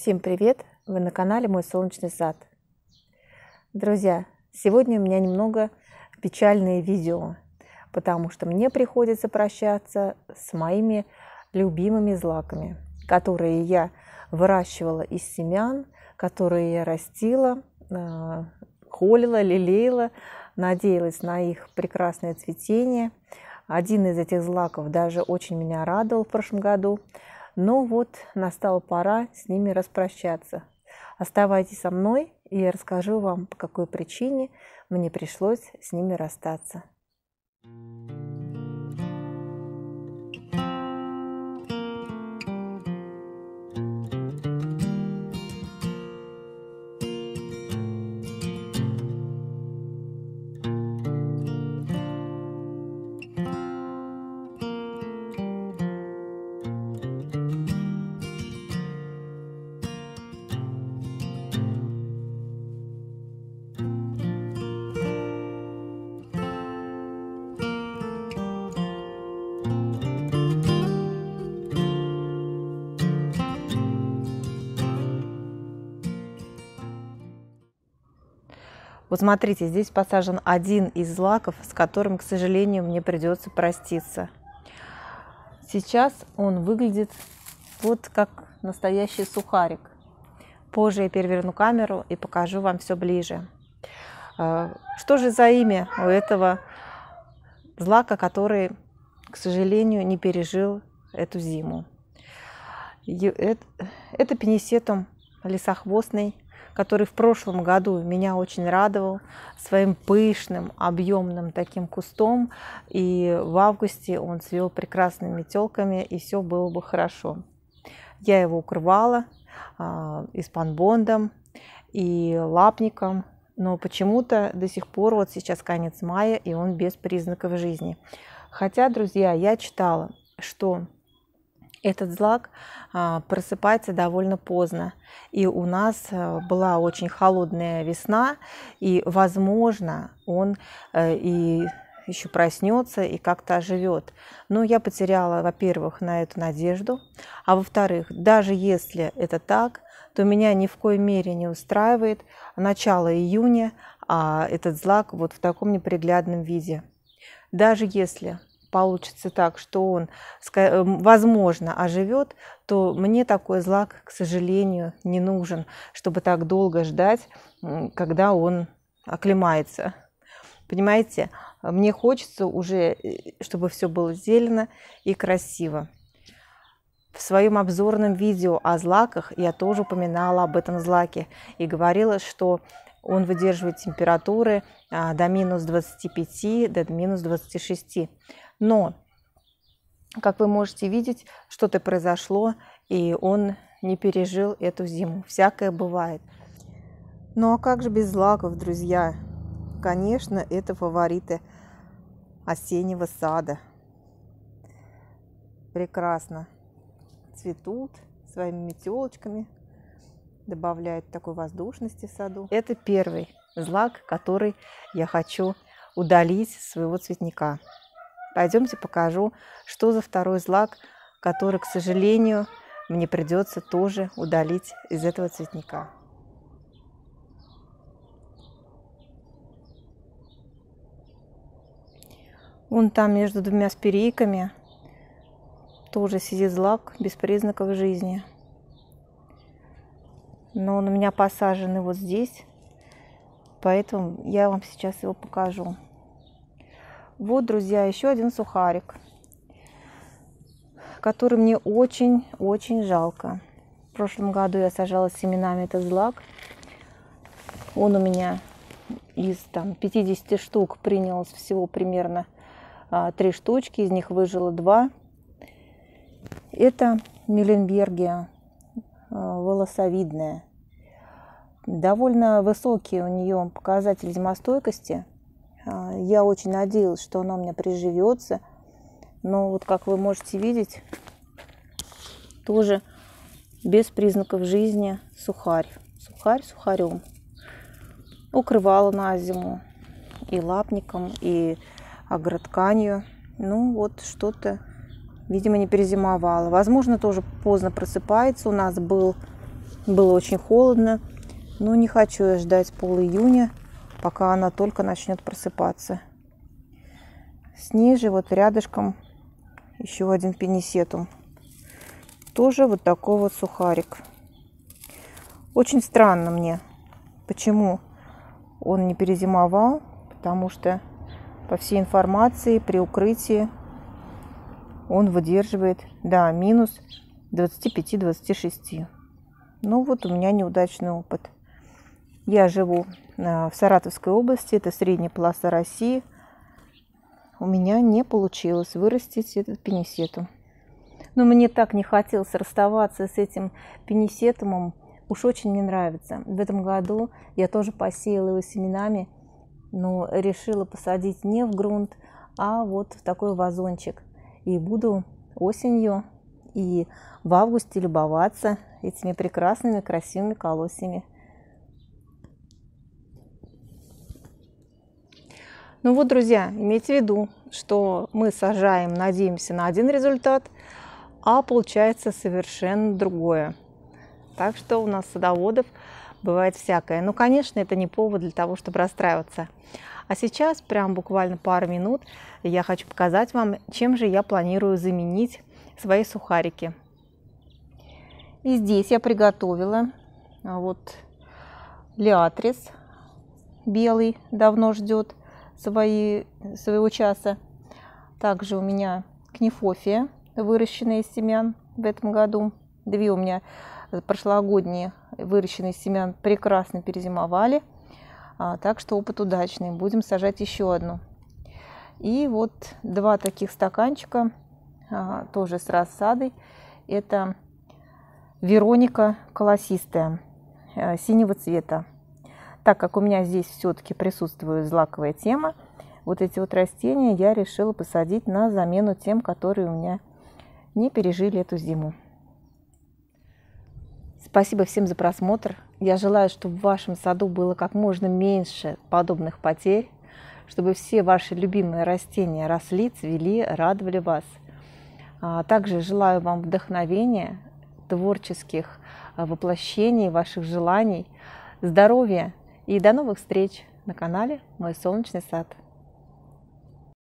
Всем привет! Вы на канале Мой Солнечный Сад. Друзья, сегодня у меня немного печальное видео, потому что мне приходится прощаться с моими любимыми злаками, которые я выращивала из семян, которые я растила, а, холила, лелеяла, надеялась на их прекрасное цветение. Один из этих злаков даже очень меня радовал в прошлом году – но ну вот настала пора с ними распрощаться. Оставайтесь со мной, и я расскажу вам, по какой причине мне пришлось с ними расстаться. Вот смотрите, здесь посажен один из злаков, с которым, к сожалению, мне придется проститься. Сейчас он выглядит вот как настоящий сухарик. Позже я переверну камеру и покажу вам все ближе. А, что же за имя у этого злака, который, к сожалению, не пережил эту зиму? Э, это пенисетум лесохвостный который в прошлом году меня очень радовал своим пышным, объемным таким кустом. И в августе он цвел прекрасными телками, и все было бы хорошо. Я его укрывала э, и спанбондом, и лапником, но почему-то до сих пор, вот сейчас конец мая, и он без признаков жизни. Хотя, друзья, я читала, что этот злак а, просыпается довольно поздно. И у нас э, была очень холодная весна, и, возможно, он э, и еще проснется и как-то оживет. Но я потеряла, во-первых, на эту надежду, а во-вторых, даже если это так, то меня ни в коей мере не устраивает начало июня, а этот злак вот в таком неприглядном виде. Даже если получится так, что он, эм, возможно, оживет, то мне такой злак, к сожалению, не нужен, чтобы так долго ждать, когда он оклемается. Понимаете, мне хочется уже, э, чтобы все было зелено и красиво. В своем обзорном видео о злаках я тоже упоминала об этом злаке и говорила, что он выдерживает температуры а, до минус 25, до минус 26. Но, как вы можете видеть, что-то произошло, и он не пережил эту зиму. Всякое бывает. Ну а как же без злаков, друзья? Конечно, это фавориты осеннего сада. Прекрасно цветут своими метелочками, добавляют такой воздушности в саду. Это первый злак, который я хочу удалить своего цветника. Пойдемте покажу, что за второй злак, который, к сожалению, мне придется тоже удалить из этого цветника. Вон там между двумя спирейками тоже сидит злак без признаков жизни. Но он у меня посажен и вот здесь, поэтому я вам сейчас его покажу. Вот, друзья, еще один сухарик, который мне очень-очень жалко. В прошлом году я сажала семенами этот злак. Он у меня из там, 50 штук принялось всего примерно а, 3 штучки, из них выжило 2. Это Мюлленбергия а, волосовидная. Довольно высокие у нее показатели зимостойкости. А, я очень надеялась, что оно у меня приживется. Но вот как вы можете видеть, тоже без признаков жизни сухарь. Сухарь сухарем. Укрывала на зиму и лапником, и агротканью. Ну вот что-то, видимо, не перезимовало. Возможно, тоже поздно просыпается. У нас был, было очень холодно. Но не хочу я ждать пол июня пока она только начнет просыпаться. Снизу вот рядышком еще один пенисетум. Тоже вот такой вот сухарик. Очень странно мне, почему он не перезимовал, потому что по всей информации при укрытии он выдерживает, да, минус 25-26. Ну вот у меня неудачный опыт – я живу э, в Саратовской области, это средняя полоса России. У меня не получилось вырастить этот пенисетум. Но мне так не хотелось расставаться с этим пенисетумом. Уж очень мне нравится. В этом году я тоже посеяла его семенами, но решила посадить не в грунт, а вот в такой вазончик. И буду осенью и в августе любоваться этими прекрасными красивыми колосьями. Ну вот, друзья, имейте в виду, что мы сажаем, надеемся на один результат, а получается совершенно другое. Так что у нас садоводов бывает всякое. Но, ну, конечно, это не повод для того, чтобы расстраиваться. А сейчас, прям буквально пару минут, я хочу показать вам, чем же я планирую заменить свои сухарики. И здесь я приготовила а, вот лиатрис белый, давно ждет свои, своего часа. Также у меня кнефофия выращенная из семян в этом году. Две у меня прошлогодние выращенные из семян прекрасно перезимовали. А, так что опыт удачный. Будем сажать еще одну. И вот два таких стаканчика, а, тоже с рассадой. Это Вероника колосистая, а, синего цвета так как у меня здесь все-таки присутствует злаковая тема, вот эти вот растения я решила посадить на замену тем, которые у меня не пережили эту зиму. Спасибо всем за просмотр. Я желаю, чтобы в вашем саду было как можно меньше подобных потерь, чтобы все ваши любимые растения росли, цвели, радовали вас. А, также желаю вам вдохновения, творческих а, воплощений ваших желаний, здоровья – и до новых встреч на канале «Мой солнечный сад».